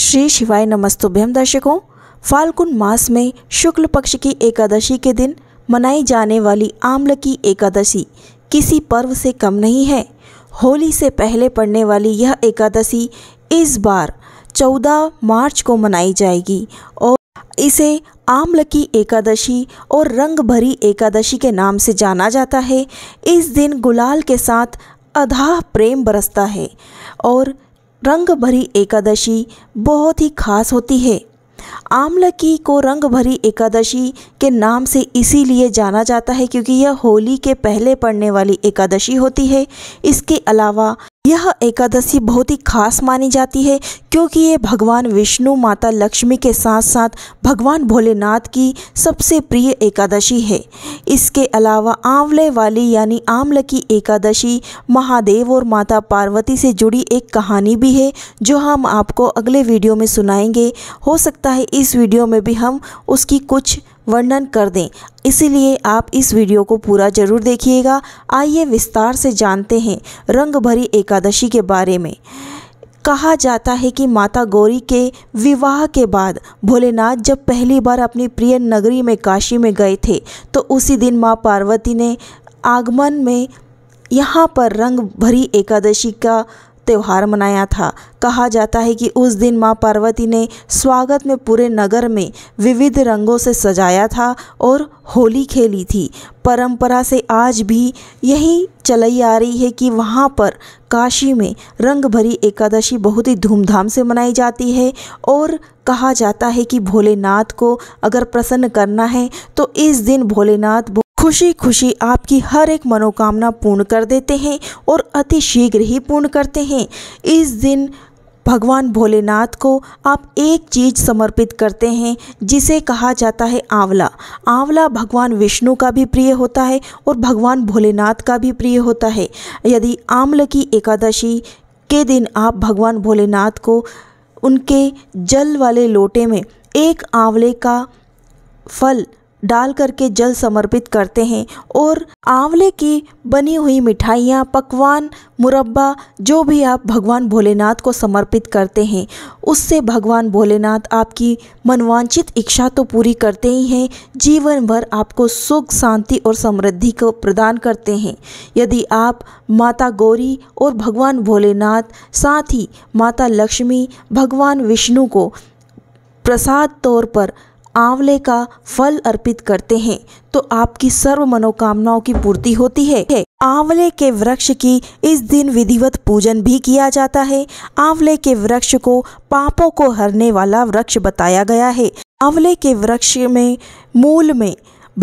श्री शिवाय नमस्तुभ्यम दर्शकों फाल्गुन मास में शुक्ल पक्ष की एकादशी के दिन मनाई जाने वाली आम्ल की एकादशी किसी पर्व से कम नहीं है होली से पहले पड़ने वाली यह एकादशी इस बार 14 मार्च को मनाई जाएगी और इसे आम्ल की एकादशी और रंग भरी एकादशी के नाम से जाना जाता है इस दिन गुलाल के साथ अथाह प्रेम बरसता है और रंग भरी एकादशी बहुत ही खास होती है आमलकी को रंग भरी एकादशी के नाम से इसीलिए जाना जाता है क्योंकि यह होली के पहले पड़ने वाली एकादशी होती है इसके अलावा यह एकादशी बहुत ही खास मानी जाती है क्योंकि ये भगवान विष्णु माता लक्ष्मी के साथ साथ भगवान भोलेनाथ की सबसे प्रिय एकादशी है इसके अलावा आंवले वाली यानी आंवल की एकादशी महादेव और माता पार्वती से जुड़ी एक कहानी भी है जो हम आपको अगले वीडियो में सुनाएंगे हो सकता है इस वीडियो में भी हम उसकी कुछ वर्णन कर दें इसीलिए आप इस वीडियो को पूरा जरूर देखिएगा आइए विस्तार से जानते हैं रंग भरी एकादशी के बारे में कहा जाता है कि माता गौरी के विवाह के बाद भोलेनाथ जब पहली बार अपनी प्रिय नगरी में काशी में गए थे तो उसी दिन माँ पार्वती ने आगमन में यहाँ पर रंग भरी एकादशी का त्यौहार मनाया था कहा जाता है कि उस दिन मां पार्वती ने स्वागत में पूरे नगर में विविध रंगों से सजाया था और होली खेली थी परंपरा से आज भी यही चलाई आ रही है कि वहाँ पर काशी में रंग भरी एकादशी बहुत ही धूमधाम से मनाई जाती है और कहा जाता है कि भोलेनाथ को अगर प्रसन्न करना है तो इस दिन भोलेनाथ खुशी खुशी आपकी हर एक मनोकामना पूर्ण कर देते हैं और अति शीघ्र ही पूर्ण करते हैं इस दिन भगवान भोलेनाथ को आप एक चीज समर्पित करते हैं जिसे कहा जाता है आंवला आंवला भगवान विष्णु का भी प्रिय होता है और भगवान भोलेनाथ का भी प्रिय होता है यदि आंवल की एकादशी के दिन आप भगवान भोलेनाथ को उनके जल वाले लोटे में एक आंवले का फल डाल करके जल समर्पित करते हैं और आंवले की बनी हुई मिठाइयाँ पकवान मुरब्बा जो भी आप भगवान भोलेनाथ को समर्पित करते हैं उससे भगवान भोलेनाथ आपकी मनवांछित इच्छा तो पूरी करते ही हैं जीवन भर आपको सुख शांति और समृद्धि को प्रदान करते हैं यदि आप माता गौरी और भगवान भोलेनाथ साथ ही माता लक्ष्मी भगवान विष्णु को प्रसाद तौर पर आंवले का फल अर्पित करते हैं तो आपकी सर्व मनोकामनाओं की पूर्ति होती है आंवले के वृक्ष की इस दिन विधिवत पूजन भी किया जाता है आंवले के वृक्ष को पापों को हरने वाला वृक्ष बताया गया है आंवले के वृक्ष में मूल में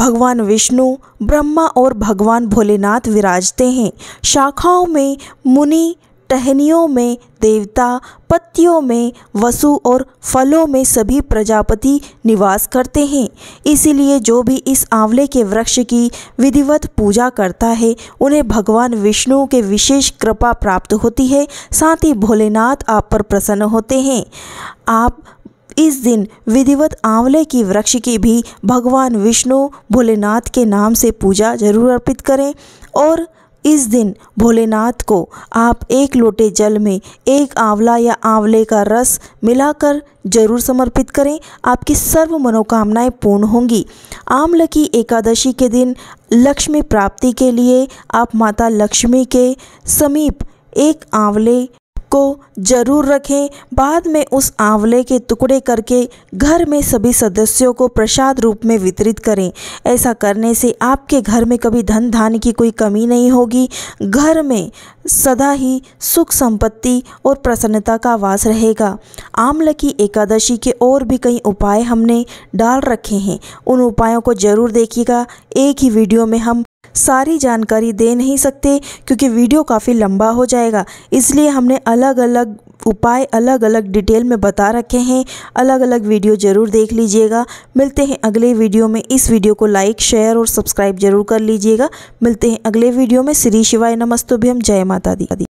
भगवान विष्णु ब्रह्मा और भगवान भोलेनाथ विराजते हैं शाखाओं में मुनि टहनियों में देवता पत्तियों में वसु और फलों में सभी प्रजापति निवास करते हैं इसीलिए जो भी इस आंवले के वृक्ष की विधिवत पूजा करता है उन्हें भगवान विष्णु के विशेष कृपा प्राप्त होती है साथ ही भोलेनाथ आप पर प्रसन्न होते हैं आप इस दिन विधिवत आंवले की वृक्ष की भी भगवान विष्णु भोलेनाथ के नाम से पूजा जरूर अर्पित करें और इस दिन भोलेनाथ को आप एक लोटे जल में एक आंवला या आंवले का रस मिलाकर जरूर समर्पित करें आपकी सर्व मनोकामनाएं पूर्ण होंगी आमलकी एकादशी के दिन लक्ष्मी प्राप्ति के लिए आप माता लक्ष्मी के समीप एक आंवले को जरूर रखें बाद में उस आंवले के टुकड़े करके घर में सभी सदस्यों को प्रसाद रूप में वितरित करें ऐसा करने से आपके घर में कभी धन धान की कोई कमी नहीं होगी घर में सदा ही सुख संपत्ति और प्रसन्नता का वास रहेगा आमल की एकादशी के और भी कई उपाय हमने डाल रखे हैं उन उपायों को ज़रूर देखिएगा एक ही वीडियो में हम सारी जानकारी दे नहीं सकते क्योंकि वीडियो काफ़ी लंबा हो जाएगा इसलिए हमने अलग अलग उपाय अलग अलग डिटेल में बता रखे हैं अलग अलग वीडियो ज़रूर देख लीजिएगा मिलते हैं अगले वीडियो में इस वीडियो को लाइक शेयर और सब्सक्राइब जरूर कर लीजिएगा मिलते हैं अगले वीडियो में श्री शिवाय नमस्तुभ्यम जय माता दी